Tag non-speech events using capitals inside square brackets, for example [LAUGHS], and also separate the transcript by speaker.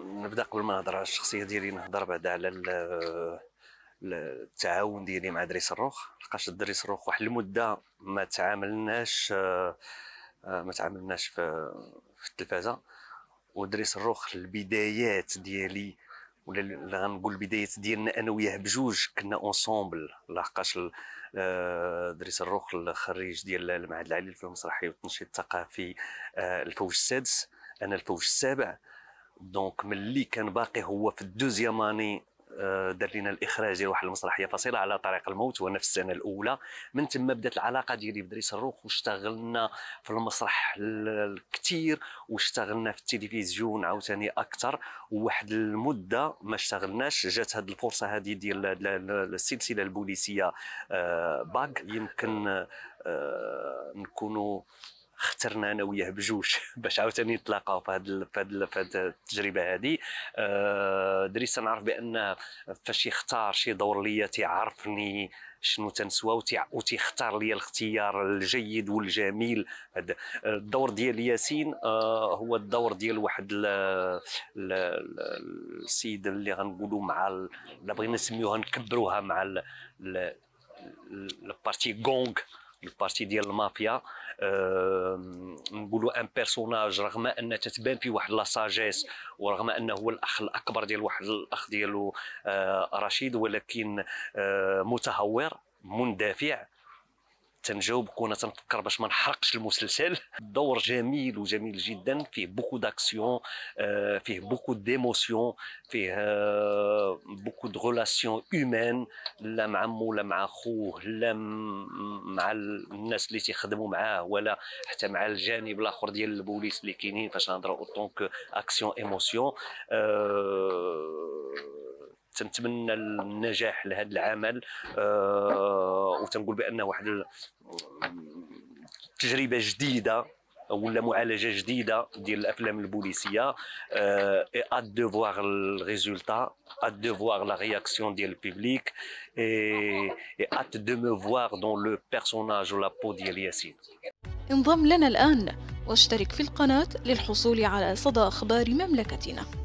Speaker 1: نبدا قبل ما نهضر على الشخصيه ديالي نهضر بعدا على التعاون ديالي مع دريس الروخ لقاش دريس الروخ واحد المده ما تعاملناش ما تعاملناش في, في التلفازه ودريس الروخ البدايات ديالي ولا غنقول البدايات ديالنا انا وياه بجوج كنا اونسومبل لحقاش آه، دريس الروخ الخريج ديال المعهد العالي للفن المسرحي والتنشيط الثقافي آه، الفوج السادس انا الفوج السابع دونك ملي كان باقي هو في الدوزيام اني آه، دار لنا الاخراج ديال واحد المسرحيه فصيله على طريق الموت وانا في السنه الاولى من تما بدات العلاقه ديالي بدريس الروخ واشتغلنا في المسرح الكثير واشتغلنا في التلفزيون عاوتاني اكثر وواحد المده ما اشتغلناش جات هذه الفرصه هذه ديال السلسله البوليسيه آه، باك يمكن آه، نكونوا اخترنا انا وياه بجوج [LAUGHS] باش عاوتاني نتلاقاو في هذه في هذه التجربه هذه آه، دريس نعرف بان فاش يختار شي دور ليا تيعرفني شنو تنسوى وتيختار لي الاختيار الجيد والجميل الدور ديال ياسين آه، هو الدور ديال واحد السيد اللي غنقولوا مع لا بغينا نسميوها نكبروها مع البارتي غونغ البارتي ديال المافيا نقولوا ان بيرسوناج رغم ان تتبان فيه واحد لا ساجيس ورغم انه هو الاخ الاكبر ديال واحد الاخ ديالو رشيد ولكن متهور مندافع تنجاوبك وانا تنفكر باش ما نحرقش المسلسل دور جميل وجميل جدا فيه بوكو داكسيون آه، فيه بوكو ديموسيون فيه بوكو دو غولاسيون هومان لا مع مو لا مع خوه لا مع الناس اللي تيخدموا معاه ولا حتى مع الجانب الاخر ديال البوليس اللي كاينين فاش نهضروا اوتونك اكسيون ايموسيون أه تنتمنى النجاح لهذا العمل آه وتنقول بانه واحد تجربه جديده ولا معالجه جديده ديال الافلام البوليسيه اي ات دو فوار الريزولتا ات دو فوار لا رياكسيون ديال البوبليك اي ات دو مو فوار دون لو بيرسوناج ولا بو ديال ياسين انضم لنا الان واشترك في القناه للحصول على صدى اخبار مملكتنا